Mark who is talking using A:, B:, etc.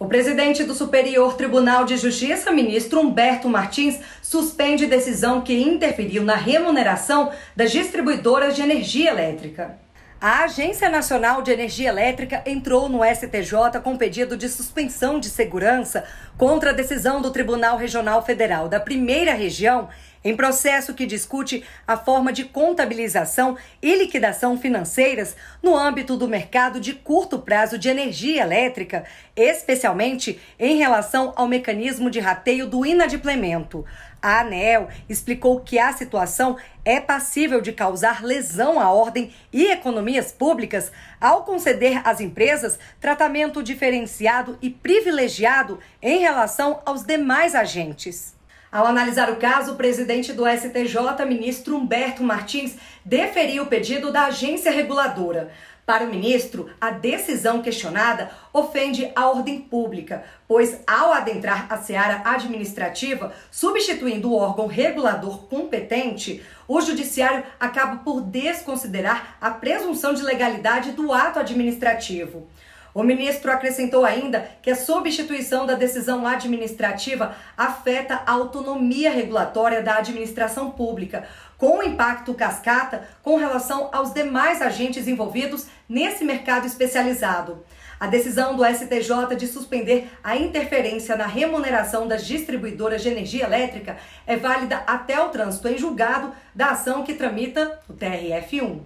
A: O presidente do Superior Tribunal de Justiça, ministro Humberto Martins, suspende decisão que interferiu na remuneração das distribuidoras de energia elétrica. A Agência Nacional de Energia Elétrica entrou no STJ com pedido de suspensão de segurança contra a decisão do Tribunal Regional Federal da Primeira Região em processo que discute a forma de contabilização e liquidação financeiras no âmbito do mercado de curto prazo de energia elétrica, especialmente em relação ao mecanismo de rateio do inadimplemento. A ANEL explicou que a situação é passível de causar lesão à ordem e economias públicas ao conceder às empresas tratamento diferenciado e privilegiado em relação aos demais agentes. Ao analisar o caso, o presidente do STJ, ministro Humberto Martins, deferiu o pedido da agência reguladora. Para o ministro, a decisão questionada ofende a ordem pública, pois, ao adentrar a seara administrativa, substituindo o órgão regulador competente, o judiciário acaba por desconsiderar a presunção de legalidade do ato administrativo. O ministro acrescentou ainda que a substituição da decisão administrativa afeta a autonomia regulatória da administração pública, com impacto cascata com relação aos demais agentes envolvidos nesse mercado especializado. A decisão do STJ de suspender a interferência na remuneração das distribuidoras de energia elétrica é válida até o trânsito em julgado da ação que tramita o TRF1.